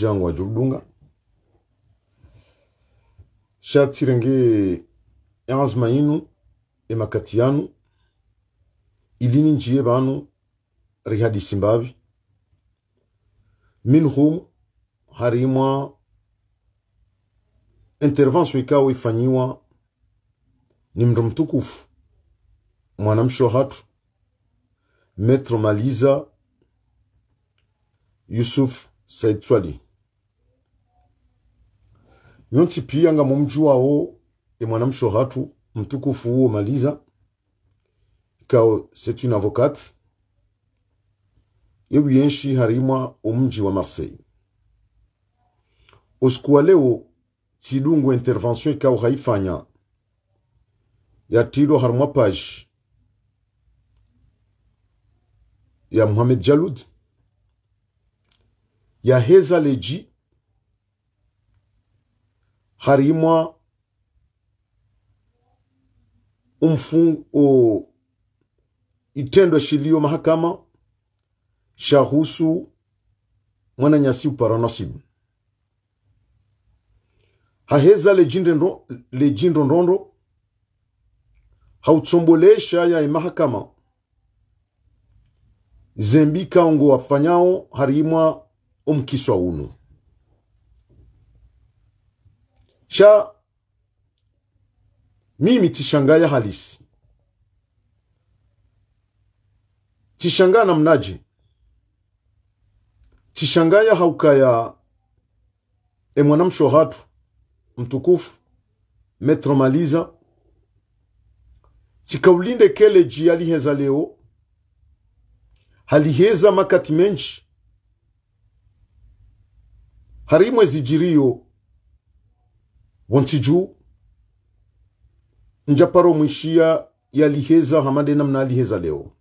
jangwa julunga shatire nge yazma yinu emakati yanu ilini njiye banu rihadisi mbabi minhum harimwa intervention ikawa ifanyiwa ni mndu mtukufu mwanamsho hatu metro maliza yusuf said swali yonchi piyanga mumjuwawo emwanamsho hatu mtukufu uo maliza kao c'est une avocate yebyenshi harimwa umji wa Marseille usikuwa leo tsidungu intervention ikao haifanya yatilwa harimwa page ya Mohamed Jaloud yaheza leji harimo umfungu itendo shilio mahakama shahusu mwananyasi uparanasibu haheza lejindo ndondo hautsombolesha ya mahakama zembika ungo wafanyao harimwa umkiswa uno Sha mimi tishangaya halisi. Tishangaa namnaje? Tishangaya haukaya e hatu mtukufu metro maliza tikaulinde keleji aliheza leo haliheza makati menji harimwe wontiju njaparo mwishia yaliheza hamade namna aliheza leo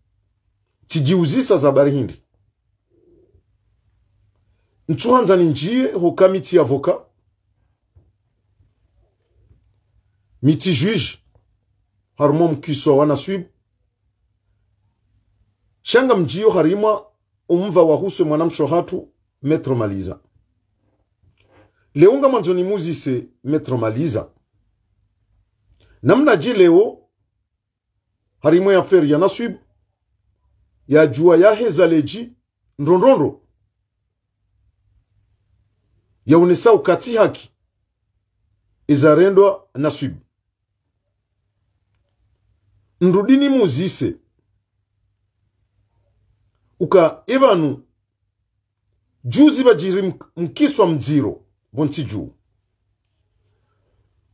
tijiuzisa za bari hindi ntsuhanzani njie hoka miti avoka miti juge harimo mkiswa wanaswibu shanga mjio harimwa umva wahuswe mwanamsho hatu metro maliza leo nga mwanzoni muzise metro maliza namna je leo harimwe feri ya naswib ya jua ya hezaleji ya unesa ukati haki izarendwa ndudini muzi muzise uka evanu juzi bajiri mkiswa mdziro bonti juu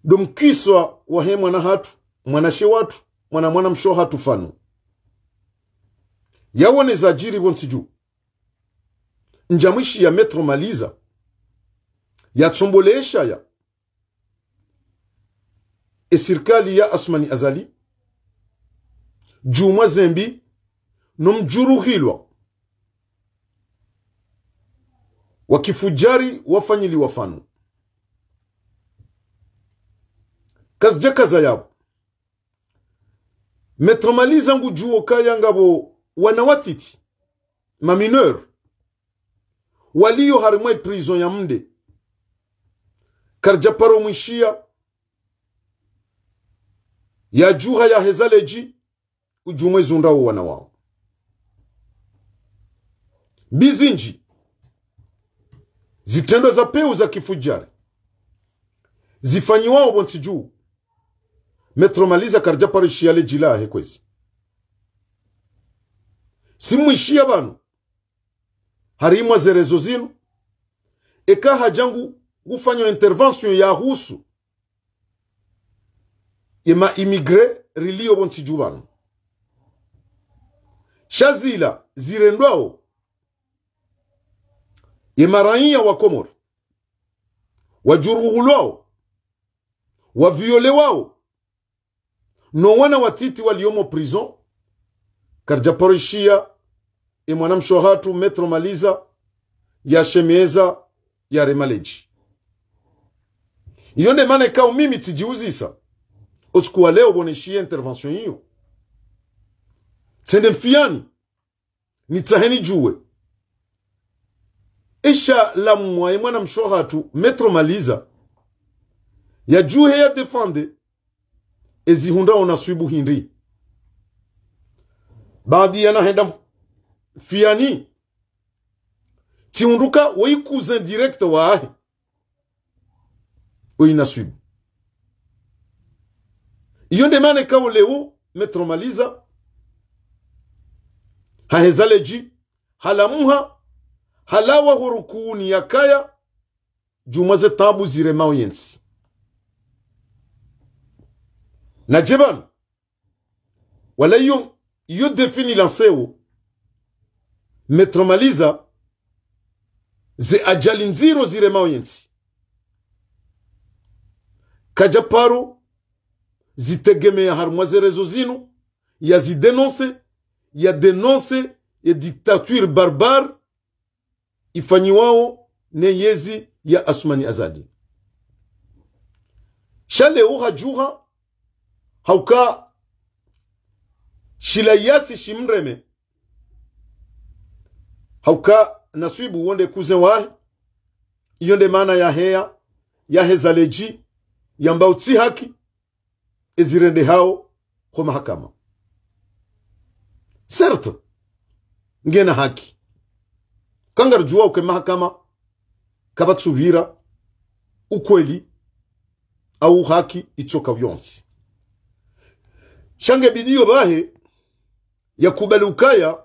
domkiswa wahe mwana hatu she watu mwana mwana msho hatu fanu yawoneza jiri bonsi juu Njamishi ya metro maliza yatsombolesha ya esirikali e ya asmani azali jumwa zembi nomjuruhilwa wakifujari wafanyili wafanu kasija kaza yabo metromali zangu juwo kaya ngabo wanawatiti mamineur waliyo harimwa iprison ya mnde karja paro mwishia ya juha ya hezaleji ujumwe zundawo wana wao bizinji zitendo za peu za kifujari zifanyiwao bonsi juu metromaliza karja parishi yale jilahe kwezi simwishiya bantu harimwa zerezo zino eka hajangu gufanywa intervention yahusu ema imigre riliyo bonsi juu bantu shazila zirendwao ye maraia wa Komoro, wajuruhulwao, waviolewao no wana watiti waliomo prison karjaporishia e mwanamshohatu metro maliza ya shemeza ya remaleji iyo nde maana ikao mimi tijiuzisa usiku wa leo boneshie intervention hiyo tsende mfiani nitsaheni juwe isha la mwaye mwana mshora metro maliza yajuhe ya defande ezihunda onaswibu hindi baadhi yanahenda fiani tiunduka woikuza direct waahe oinaswibu iyo ndemane kao leo metro maliza hahezaleji halamuha halawa horukuni yakaya jumaze tabu ziremaho yensi naje bano wala iyo iyo defini lansewo metromaliza ze ajali nziro zirema yensi kaja paro zitegemea harumwaze rezo zino yazidenonse yadenonse ya diktature barbare ifanyiwao neyezi ya asumani azadi shaleuha juha hauka shilayasi shimreme hauka naswibu wonde kuze wahi iyo maana ya heya yahezaleji yambautsi haki ezirende hao kwa mahakama serte ngena haki kangarujua uke mahakama kabatsubira ukweli au haki ichoka vyonsi shange bidio bahe yakubali ukaya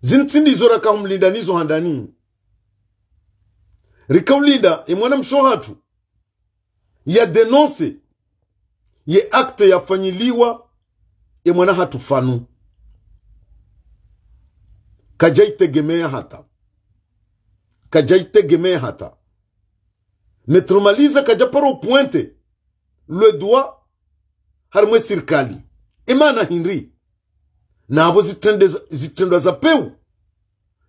zintsindizo rakamlinda nizo handani rikaulinda imwana e mshohatu ya denonse ye akte yafanyiliwa imwana e hatu fanu kajaitegemea hata kajaitegemea hata netromaliza kajaparo pointe le doigt harimwe sirikali imana hinri navo zitendwa za peu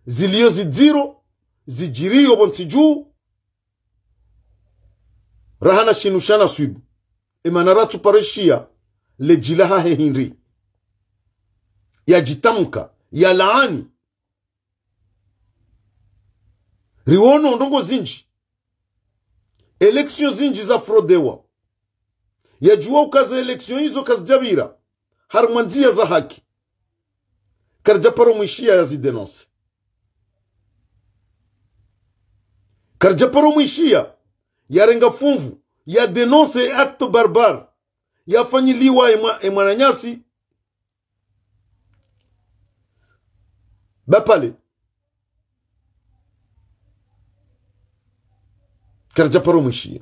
ziliyo zidziro zijiriyo vonsi juu rahana shinu shana swibu imana ratsupareshia he hinri yajitamka yalaani riwona ndongo zinji eleksio zinji zafurodewa yajuwa ukaza eleksio hizo kazijabira harumwanzia za haki karja paromwishia yazidenonse karja paromwishia yarenga fumvu ya denonse acto barbar yafanyiliwa emwananyasi bapale Karja mishiye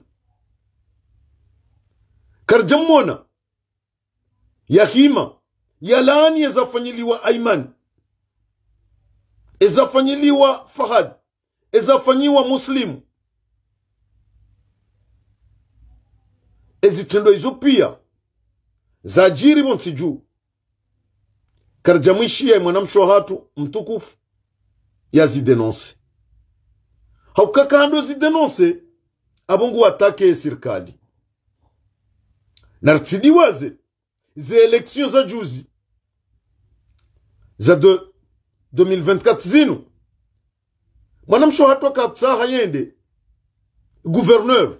Karja mwona. Ya hima. Ya laani ezafanyiliwa Aiman. Ezafanyiliwa Fahad. Ezafanyiwa Muslimu. Ezitendo hizo pia. Zajiri monsi juu. Karja mwishia mwanamsho hatu mtukufu. Yazidenonse. Haukakando zidenonse abungu watake serikali nartsidiwaze ze election za juzi za 2024 zinu mwanamsho hatwa kapsaha yende gouverneur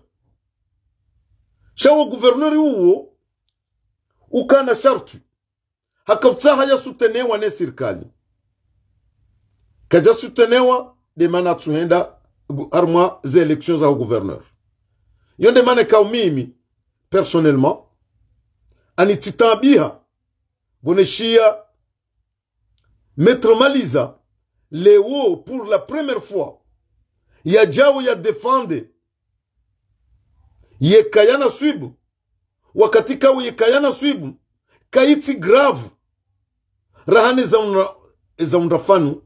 shawo gouverneur uwo ukana shartu haya yasutenewa ne serikali kajasutenewa demana tsuhenda armwa ze election za gouverneur Yonde mane mimi, personnellement anititabia boneshia Maître Maliza haut pour la première fois ya ya defende yekayana Suibu. wakati suibu. yekayana swibu kaitsi grave rahani zaunda fanu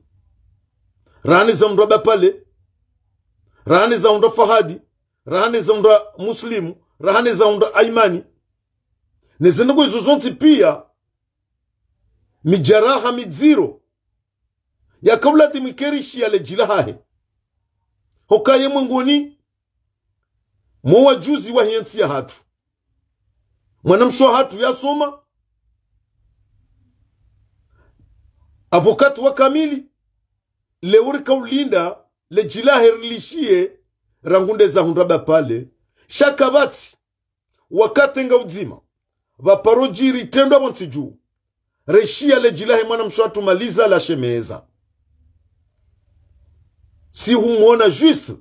rahani zaunda bapale rahani zaunda fahadi rahani za unda muslimu rahani za unda aimani nezendago izo pia mijaraha midziro yakaulati mikerishi yale jilahahe hokaye mwengoni wa hiyansi ya hatu mwanamsho hatu yasoma avokati wa kamili leurikaulinda lejilahe rilishie rangunde zahundada pale shakavatsi wakatenga udzima vaparojiri ritendwa vonsi juu reshiya lejilahe mwana mshwatu maliza lashemeheza si humwona juste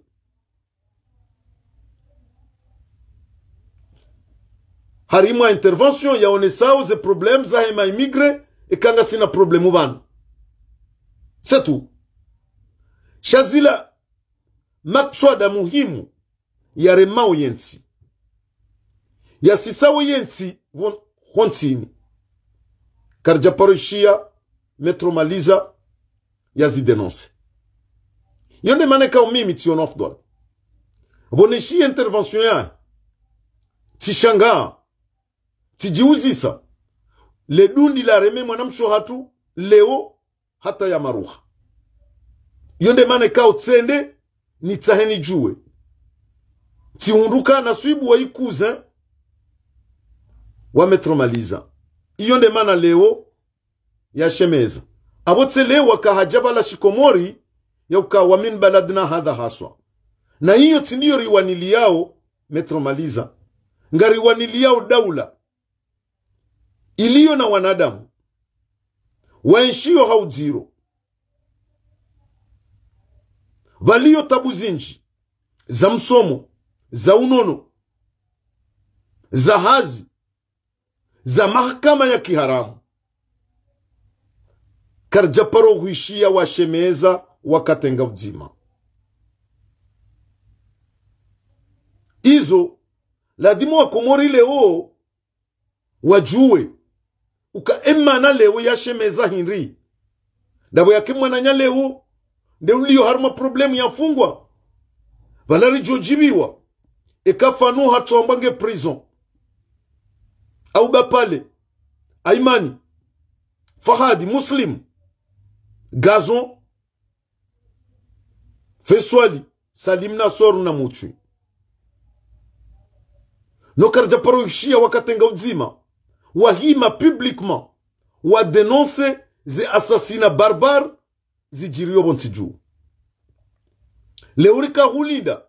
harimwa a intervention yaonesao ze problème zahema imigre ikanga sina problemu vanu setu shazila makswada muhimu ya remao yensi ya sisawo yensi hontini karja paroishia metromaliza yazidenonse yo nde maana ikawo mimi tsiona afdal voneshiye intervention yaye tishangaa tijiuzisa ledundi la reme mwanamsho hatu leo hata ya maruha yo nde maana tsende nitsahe swibu wa ikuze wa metromaliza iyo mana leo yashemeza abotselewa kahaja bala shikomori yauka wamin baladna hadha haswa na hiyo tindiyo riwanili yao metromaliza nga riwanili yao daula iliyo na wanadamu waenshiyo haudziro valiyo tabu zinji za msomo za unono za hazi za mahakama ya kiharamu karjaparo huishia washemeza wakatenga uzima izo lazima wakomori leo wajue ukaemana leo yashemeza hinri ndabo yake mwananya leo ndeuliyo haruma problemu yafungwa valarijo jibiwa ekafanu hatsomba prison au bapale aimani fahadi muslim gazon feswali salim nasoru na muchwi nokarja paroishia wakatenga udzima wahima publiquement wadenonse ze asasina barbare zijiriyo bontsidjou leurika hulinda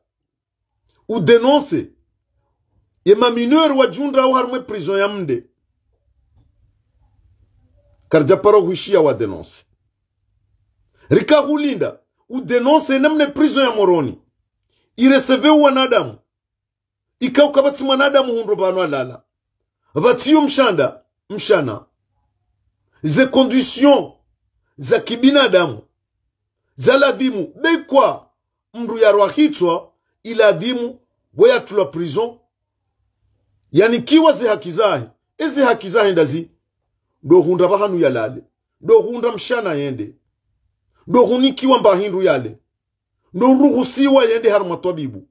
udenonse ye mamineur wajundrawo harumwe prison ya mnde karjaparo huishia wadenonse rika hulinda udenonse namne prison ya moroni ireseve wanadamu ikauka vatsi mwanadamu hundro banu alala vatsiyo mshanda mshana ze condition za kibinadamu zaladhimu dekwa mndu yarwahitswa iladhimu bweyatulwa prison yanikiwa zihaki zahe izihaki zahe ndazi ndohunda vahanu yalale ndohunda mshana yende ndohunikiwa mbahindu yale ndoruhusiwa yende hari matwabibu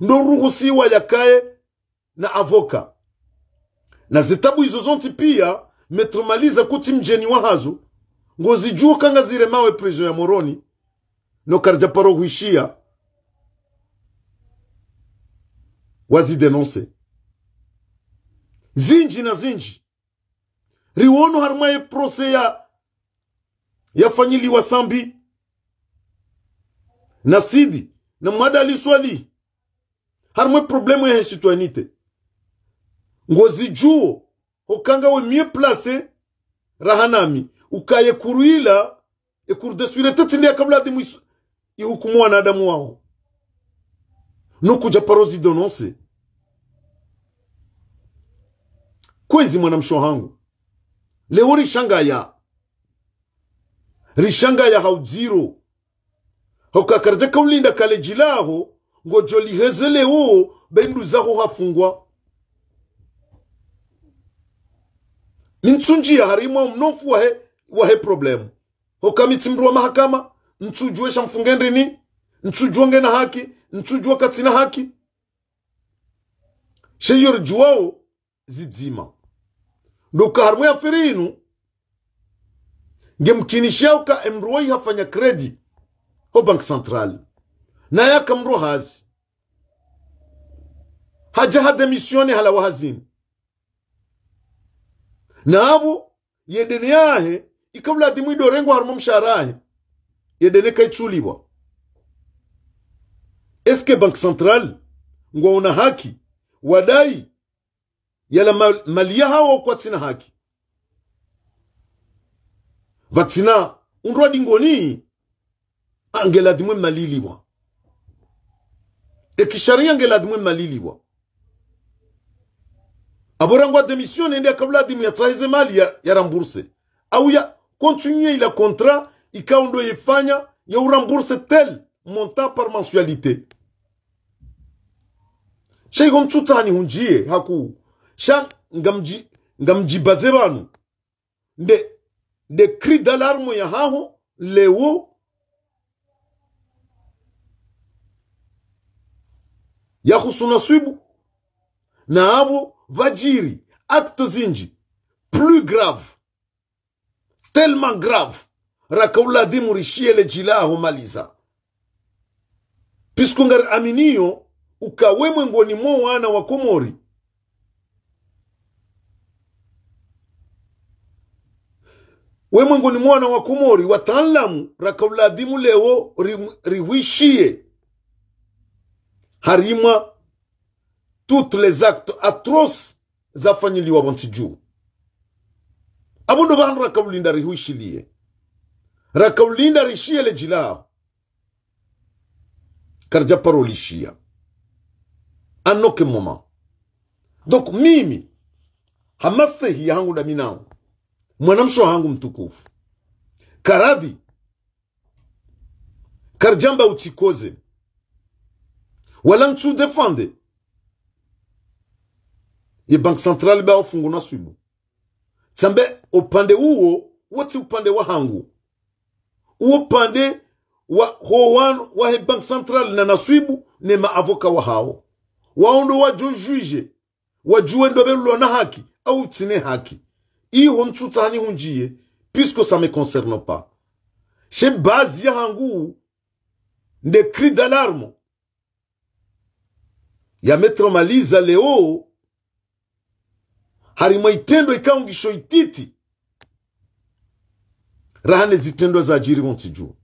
ndoruhusiwa yakaye na avoka na zitabu izo zonti pia metromaliza kuti mjeni wahazo ngozijua kanga mawe prison ya moroni huishia wazi denonse zinji na zinji riwono harumaye prose ya yafanyiliwa sambi na sidi na mwada aliswali harumaye problemu ya ngozi juo okanga we mie place rahanami ukaye kuruila ekurudeswile tetsindiya kabuladi kumwona wanadamu wao nokuja parozidonosi kwezi mwanamsho hangu leo rishangaya rishangaya haudziro hokakarja kaulinda kale jilaho ngojo liheze leo bendu zaho hafungwa mintsunjia harimwa mnofu wahe wahe problemu hokamitsimndu wa mahakama nsujue shamfungendrini nge na haki nsujua katsina haki sheyorijuwao zidzima doka harimwe yafirinu ngemkinishauka emruwai hafanya kredi ho bank central yaka akamro hazi haja hademisione hala wahazini nabo yedeni yahe ikabuladimu adimu idorengu harmu msharahe yedene kai chuli eske bank central ngwa una haki wadai yala mal, malia hawa kwa tsina haki batsina undwa dingoni angeladhimwe maliliwa ekisharia angeladhimwe maliliwa aborangwa demisione ndi akabula dimu ya tsaize mali ya, ya rembourse au ya continue ila contrat ikawa ndo yefanya ya urambourse tel montant par mensualité shaiko mtsutsani hunjie haku sha ngamji ngamjibaze vanu nde de cri d'alarme ya haho lewo kusuna nasibu na abo vajiri acte zinji plus grave tellement grave rakauladi le jilaho maliza pisku ngari aminiyo ukawe mwengoni mo wana wa komori we mwengoni mwana wa komori wataalamu rakauladimu lewo riwishie harimwa tout les actes atros zafanyiliwa bontsi juu abo ndo rakaulinda rihuishilie rakaulinda rishia le jila karja japaro lishia en aucun donc mimi hamastehi yangu dami nao mwanamsho hangu mtukufu karadhi karjamba utikoze wala ntsu defande ye bank central ba na swibu tsambe upande uo wati upande wa hangu upande wa howan wa he bank central na naswibu ne maavoka wa hao waondo wajojuije wajue ndobelulwa na haki au tine haki iho ntsutani hunjie puisque ça me concerne pas she bazi ya hangu nde cri d'alarme ya metro maliza leo harimaitendo maitendo ikaungisho ititi raha nezitendo zajiri muntiju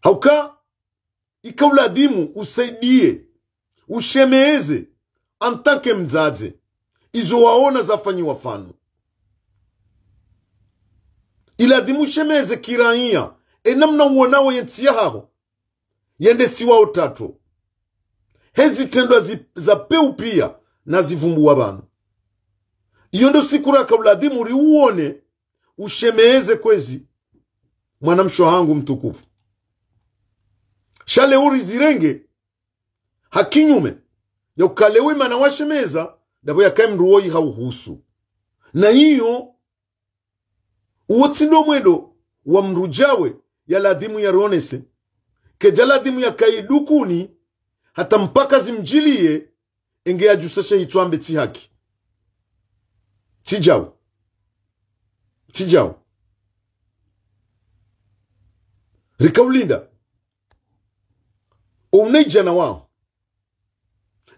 hauka ikauladhimu usaidie ushemeeze antake mzazi izo waona zafanyiwa fano iladhimu ushemeze kiraia enamna uonawo yentsiya haho yende siwao tato hezi tendwa za peu pia na zivumbuwa banu iyo ndo siku raka uladhimu riuone ushemeeze kwezi mwanamsho wangu mtukufu shale uri zirenge hakinyume ya yakukalewe mana washemeza dabo yakae mruoi hauhusu na hiyo uwotsido mwedo wa mrujawe ya ladhimu ya ronese keja ladhimu ya kaidukuni hata mpaka zimjilie enge yajusasha hitwambe tsi haki Tijao. Tijao. Rikaulinda. Umneijana wao.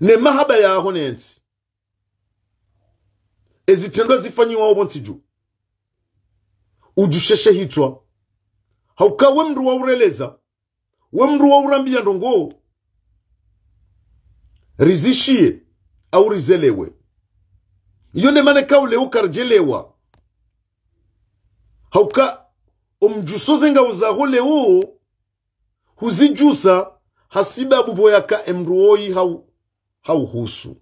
Ne mahaba ya ahone enti. Ezitendwa zifanyiwa obo ntiju. Ujusheshe hitwa. Hauka wemru wa ureleza. Wemru wa waurambia ndongo. Rizishie au rizelewe yone mane kaule ukarjelewa hauka umjusuze nga uzahule uu huzijusa hasibabu boyaka emruoi hau hauhusu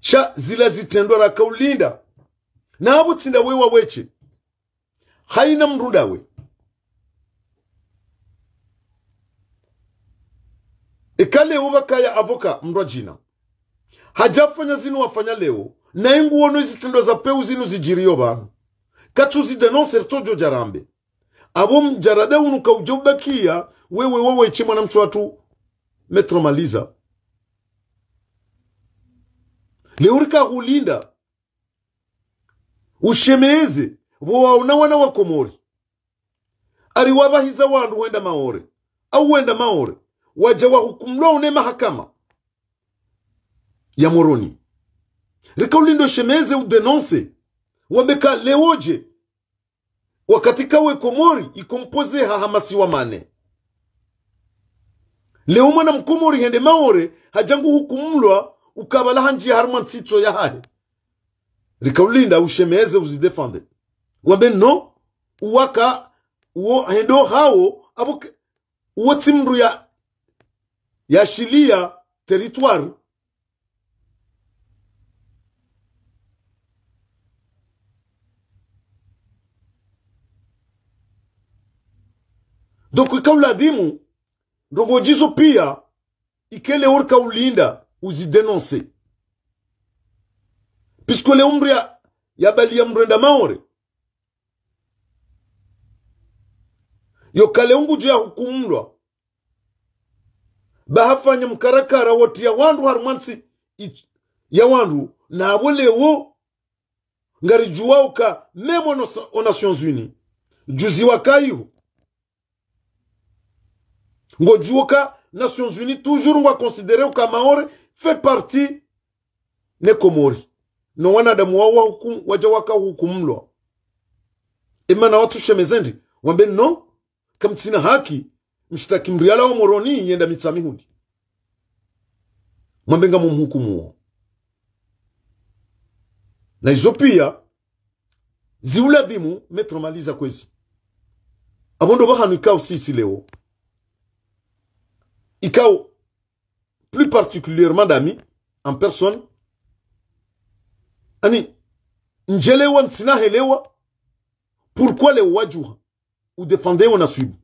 cha zila zitendwa rakaulinda naabutsinda wewa weche haina mrudawe ekale wubaka ya avoka mrojina hajafanya zinu wafanya leo naye nguono izitendo za peu zinu zijirio banu katuzidenonse tojo jarambe abo mjarade unu kaujobakia wewe wewe na mchu watu metromaliza leurika hulinda ushemeeze wowaona wana wakomori komori ariwabahiza wandu wenda maore au wenda maore waja wajawahu une mahakama ya moroni rika ulindo shemeze udenonse wameka lewoje wakati kawe komori ikompoze hahamasiwa mane leo mwana mkomori hende maore hajangu hukumlwa ukabala hanjia harma ntsitso ya hahe ulinda ushemeze uzidefande wabe no uwaka uwo hendo hao, abu, uwo timru ya yashilia territoire donc ikaulazimu ndongo jizo pia ikele orka ulinda uzidenonse pisko le umri ya, bali ya mrenda maore yokale ungu juu ya hukumulwa bahafanya mukarakara woti yawandu harumwansi yawandu nabo lewo ngarijuwauka memo aux nations unies juziwakaihu ngojuoka nations unies toujours ngo considere uka maore fait partie ne komori no wanadamu wao hukum waja waka hukumlwa imana watu shemezendi wambe no kamtsina haki mshtaki mriala wa yenda mitsa mihundi mwambenga mumhukumuo na izo pia ziula vimu metromaliza kwezi abondo bahanu ikao sisi leo ikao plus particulièrement dami en personne ani njelewa ntsinaheelewa pourquoi leo wajuha udefendewa na swibu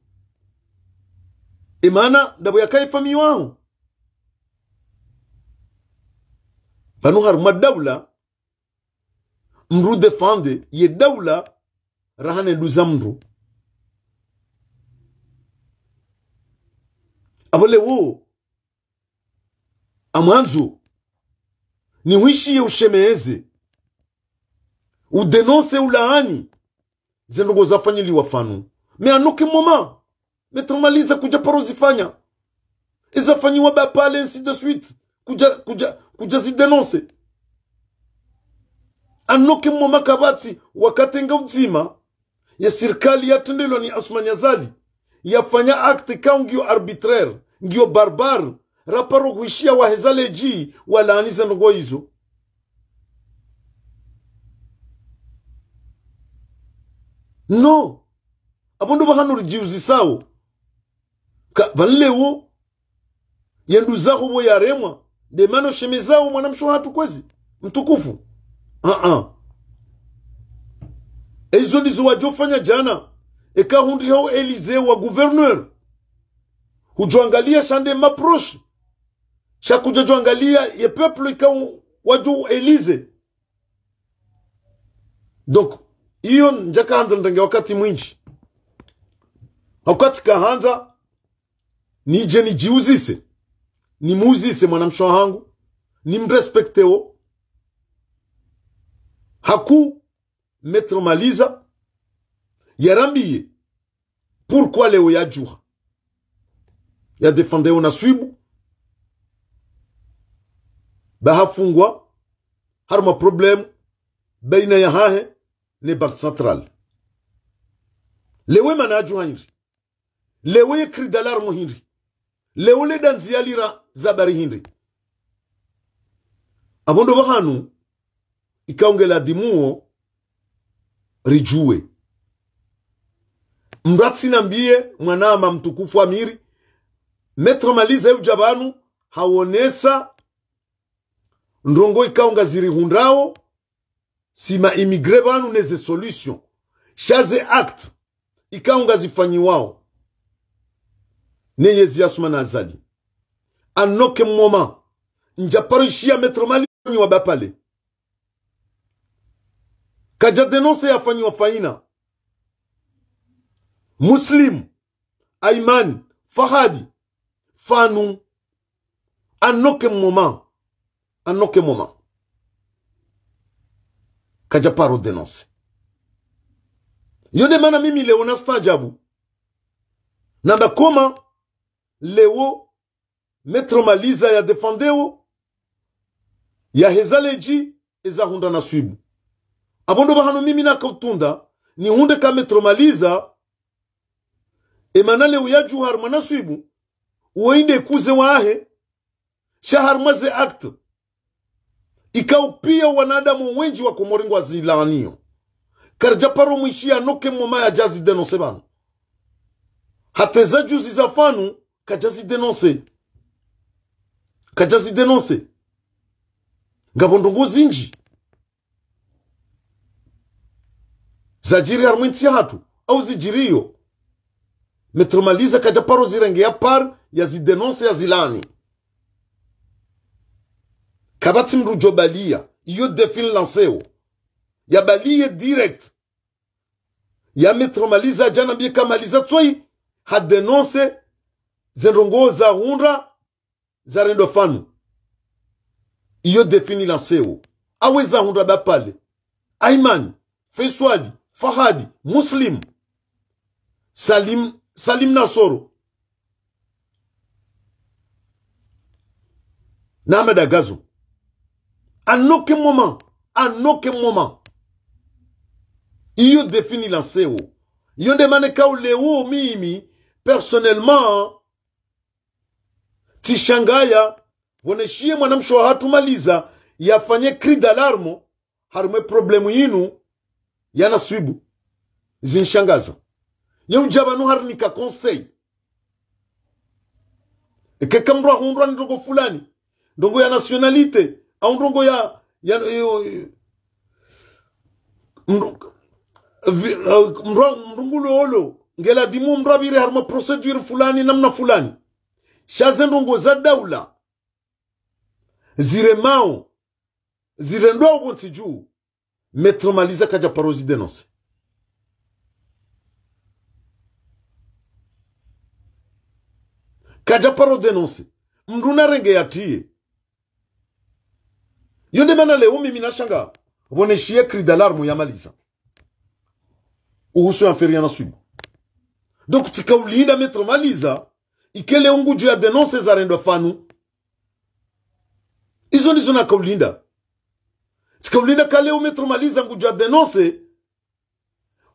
emana ndabo yakaye famiyo awo pano haruma dawla mru defande ye dawla rahane duza mru abole wo amwanzu niwishiye ushemeze udenonse ulaani zendogo zafanyiliwa fanu meanuke moma Metromaliza kuja parozifanya. Izafanyiwa ba pale ainsi de suite. Kuja, kuja, kuja zidenonse. Anoke mwama kabatsi wakatenga udzima ya sirikali yatendelwa ni Asman Yazali yafanya akte kao ngiyo arbitraire ngiyo barbar raparo kuishia wahezaleji ji walaaniza ndogo hizo no abondo jiuzi sawo vanlewo yendu zaho wo yaremwa de mano sheme zao mwanamsho hatu kwezi mtukufu uh-uh. ezo ndizo wajofanya jana e hundi hao elize wa gouverneur hujuangalia shande maproshi shakuja juangalia ye peuple ika e waju elize donc iyo hanza ndange wakati mwinji wakati kahanza nije nijiuzise nimuuzise mwanamshwa hangu nimrespekteo haku metro maliza yarambiye pourkua leo yajuha yadefendeo na swibu bahafungwa haruma problemu baina ya hahe ne bank central lewe mana ajuha lewe ye cri d'alarme leule danzi yalira zabari hindi abondo bahanu ikaongela dimuo rijue mratsinambie mwanama mtukufu amiri metro maliza euja banu hawonesa ndongo ikaonga zirihundao sima imigre banu neze solution shaze act ikaonga zifanyiwao ne yezi suma nazali anoke moma nja parishia ni wabapale kaja denonse yafanyiwa faina muslim aiman fahadi fanu anoke moma anoke moma kaja paro denonse yone mana mimi leo nastaajabu namba koma leo maître maliza ya defandeo yaheza leji ezahunda na swibu abondo bahano mimi nakotunda ni hunde ka maître maliza emana leo yajuhar mana swibu uende kuze wahe shahar maze act ikaupia wanadamu wenji wa komoringo azilaaniyo karjaparo mwishia noke moma ya jazi denose bano hateza juzi za fanu Kajazi kajazidenoncé ngabondongo zinji zajiri ya hatu. au zijiriyo metromaliza kajaparo zirenge ya par yazidenonse yazilani Kabati mrujo balia iyo defin lanseo balie direct ya jana ajanambie kamaliza tsoi hadenonse zendongoza hunda Zarendofan. Yo iyo defini lanseo aweza hunda bapale aiman Feswadi, fahadi muslim salim salim nasoro na agazo À aucun moment à aucun moment iyo defini lanseo iyo le ulewo mimi personnellement tishangaya woneshiye mwanamsho wa hatumaliza yafanye cri d'alarme harume problemu yinu swibu zinshangaza yeuja banu harinika conseil ekekamrwa hundwa ndogo fulani ndongo ya nationalite au ndogo ya, ya, ya, ya mrungulo ngela dimu mrabire harume procedure fulani namna fulani za daula ziremao zirendwa ukonsi juu metre maliza kaja parozi denose kaja paro denonse mndu narenge yatiye yo ndemana leo mimi nashanga voneshiye cri d'alarme yamaliza uhusu ya mferi yanaswibu donc tikaulinda metre maliza ikele ungu juu ya denonse zarendwa fanu izo ndizo nakaulinda tikaulinda kale umetrumaliza ngu juu ya denonse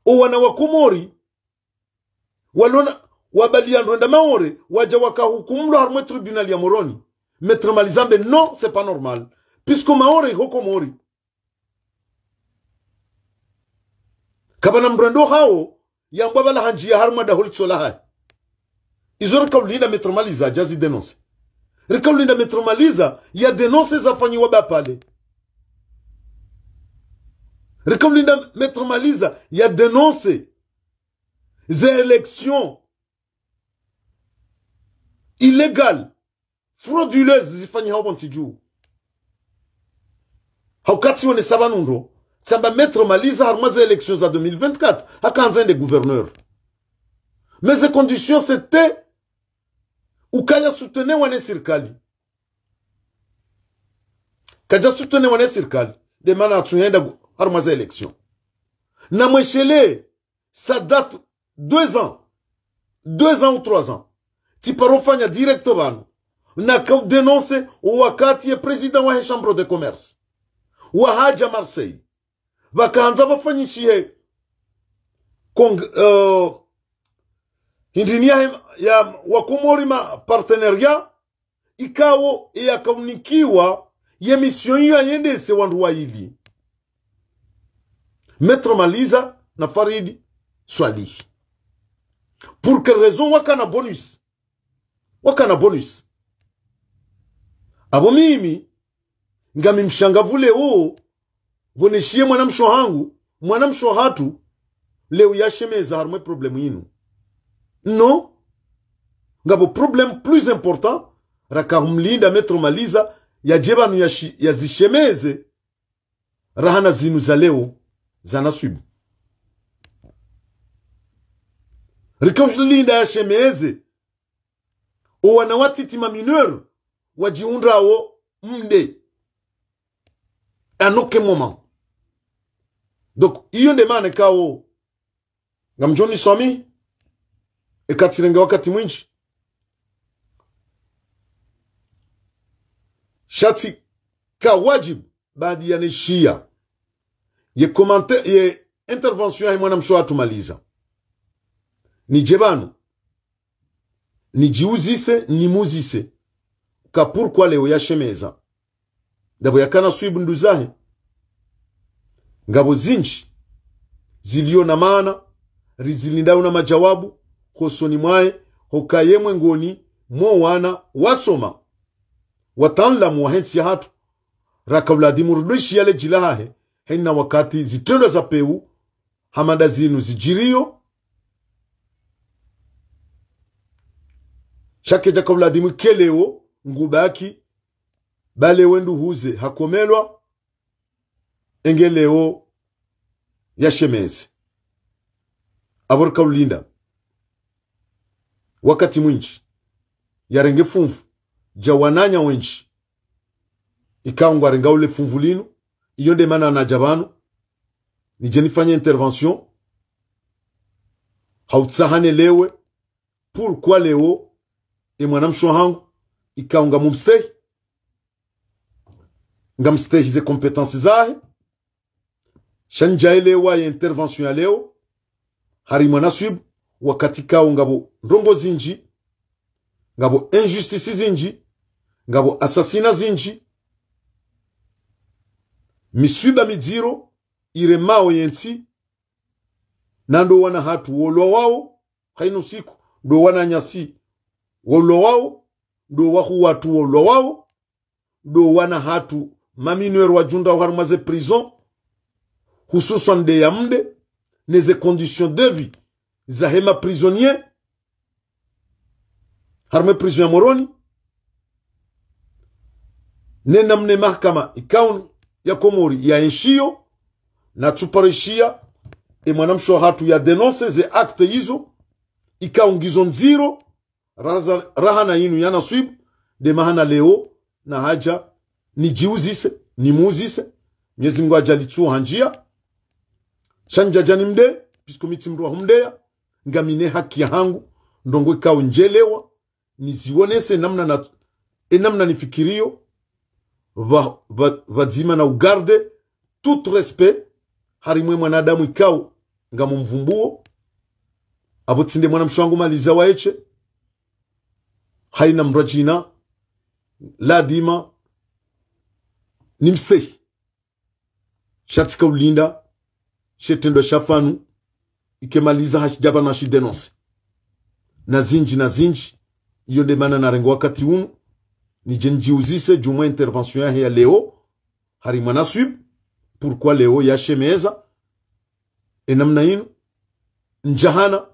owana wakomori walona wabaliandwenda maore waja wakahukumulwa harumwe tribunal ya moroni metromalizambe no sepa normal puisque maore hoko mori kabana mrendo hao yambwa balahanjiya harumwe daholitsolahaye Ils ont la la izora kaulinda metromaliza a dénoncé. Les metromaliza illégales, frauduleuses, zafanyiwa bapale rekaulinda metromaliza ya denonse za election illégale frauduleuse zifanyihawo C'est haukati wone sabanundo tsamba metromaliza haruma les élections à 2024 hakanza de gouverneur mais les conditions c'était ukayasutenewa ne serikali kajasutenewa ne serikali demana atuenda har mwaza election na mweshele sa date deux ans deux ans ou trois ans tiparofanya directo vanu na kaudenonse wakati ya president wa chambre de commerce wahaja marseille vakaanza vafanyishihe uh, hindiniyahe ya wakomorima partenaria ikawo eyakaunikiwa ye misio iyo ayendese wandu waili metro maliza na faridi swalihi pour que raison wakana bonus wakana bonus abo mimi ngamimshangavule uo voneshie mwanamsho hangu mwanamsho hatu leo yashemeza harumwe problemu yinu no ngabo problème plus important rakamlinda metromaliza yaje bantu yazishemeze rahana zinu za leo zanaswibu rikalinda yashemeze owanawatitima mineur wajiundrawo mde anoke moment donc iyo nde mane kawo ngamjoni somi ikatirenga wakati mwinshi shati ka wajibu ya neshia ye komante ye intervention yahe ni atumaliza ni jiuzise nijiuzise nimuzise ka pourquoi leo yashemeza dabo yakana swibu nduzahe ngabo zinji ziliyo na maana rizilindayo na majawabu kosoni mwaye hokaye mwengoni mwo wana wasoma watanlamu wahensi ya hatu rakauladimurudushi yale hahe hena wakati zitendo za peu hamada zinu zijiriyo shakeja kauladimu keleo ngubaki balewe nduhuze hakomelwa engeleo yashemeze abor wakati mwinji yarenge fumfu ja wananya wenji ikangwa renga ule fumvu lino iyo ndemana naja banu nije fanya intervention hautsahane lewe pourkua lewo emwana mshwa hangu ikaunga mumstehi ze kompetansi zahe shanjaelewa ya intervention ya leo harimana swibu wakati kawo ngabo ndongo zinji ngabo injustice zinji ngabo asasina zinji miswiba midziro ire yenti yentsi nando wana hatu wolo wawo haino siku ndo wana nyasi wolo wawo ndo wahu watu wolo wawo ndo wana hatu maminwer wajunda harumaze prison hususan de yamde neze condition de vie zahema prisonnier harme prisonnier moroni moroni nenamne mahakama ikaun ya komori ya na natsuparishia e mwanamsho hatu ya denonse ze akte hizo ikaungizo nziro raza, na inu ya nasibu de mahana leo na haja nijiuzise nimuuzise mwenyezi mungu ajalichuha njia mde pisko mitsimruwa humdea ngamine haki yangu ndongo ikao njelewa nisiwonese namna na enamna nifikirio va, va, vadzima na ugarde tout respect harimwe mwanadamu ikao ngamumvumbuo abotsinde mwana mshwangu maliza waeche haina mrajina ladima nimstehi shatsika ulinda shetendwa shafanu ikemaliza hachijava nashidenonse na zinji na zinji iyo ndemana narenga wakati uno nije njiuzise juma intervention yahe ya leo hari mwanaswib pourkua leo yashemeza enamna ino njahana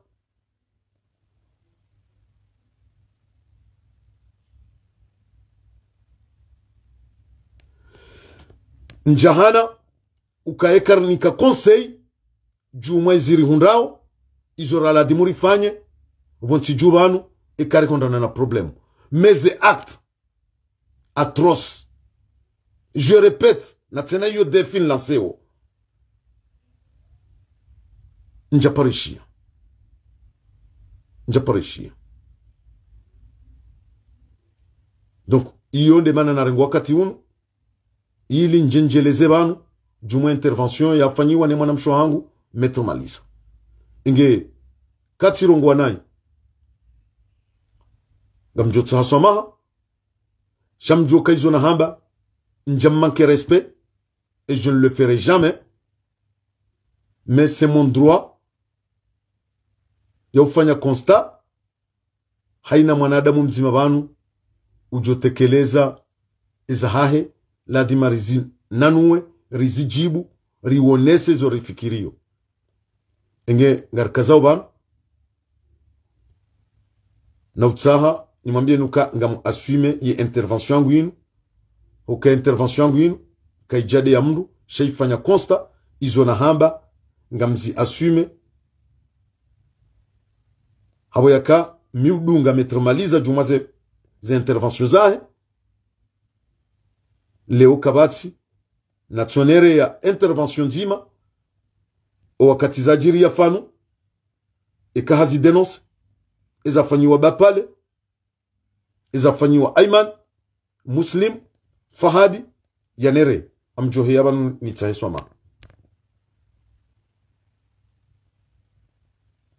njahana ukaekarnika conseil juma iziri hundao izo raladi murifanye vonsi ju vanu ikari e kondana na problemu meze act atroce je repete na tsena iyo defin lansewo njaparishia njaparishia donc iyo nde mana narenga wakati uno ili njenjeleze vanu juma intervention yafanyiwa ne mwanamsho hangu metomaliza inge katsirongwa nayi nga mjotsa haswamaha shamjoka izo na hamba njammanke respect et je ne le ferai jamais mais c'est mon droit ya ufanya constat haina mwanadamu mzima vanu ujotekeleza izahahe lazima rizi nanuwe rizijibu rionese zo rifikirio enge ngarkaza uban na utsaha nimwambie nuka mu assume ye intervention yangu yinu uka intervention yangu yinu kaijade ya mndu shaifanya consta izo na hamba ngamzi assume habo yaka miudu ngametramaliza juma ze, ze intervention zahe leo kabatsi na tsonere ya intervention nzima wakati owakatizajiri yafano ekaha zidenonse ezafanyiwa bapale ezafanyiwa aiman muslim fahadi yanere amjoheya banu nitsaheswama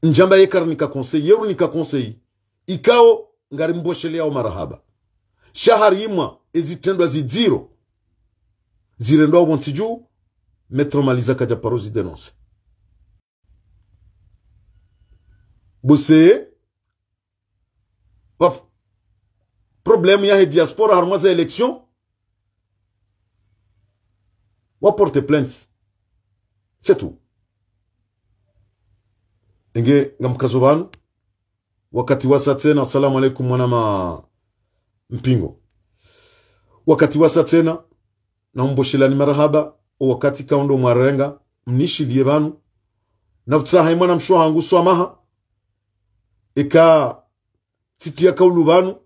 njamba yekar nikakonseyi yeru nikakonseyi ikao ngari yao marahaba shahari imwa ezitendwa zidziro zirendwao bonsi juu metro kajaparo zidenonse Bousser. Problème, il diaspora, armes za élections. Ou porte plainte. C'est tout. Nge ngamkazoban. Wakati wasa tena, salamu alaikum mwanama mpingo. Wakati wasa tena, naumboshilani marahaba, wakati kaundo mwarenga, mnishilie banu. Na utsaha imwana mshuha hangu swamaha eka sitiya kaulu banu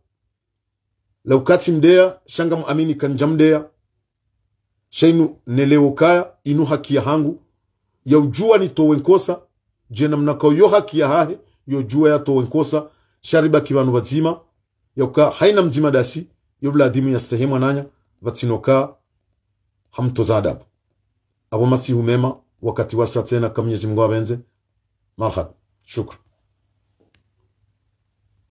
la ukati mdea shanga muamini kanja mdea shainu nelewo kaya inu haki ya hangu ya yaujua nitowe nkosa jena mnakao yo haki ya hahe ya yatowe nkosa kibanu vazima ya uka haina mzima dasi ya ya ula adhimu yovuladimu yastehemwa nanya vatinoka hamtoza adabu abo masihu mema wakati wasa tena kamyezi mungu benze marhaba shukran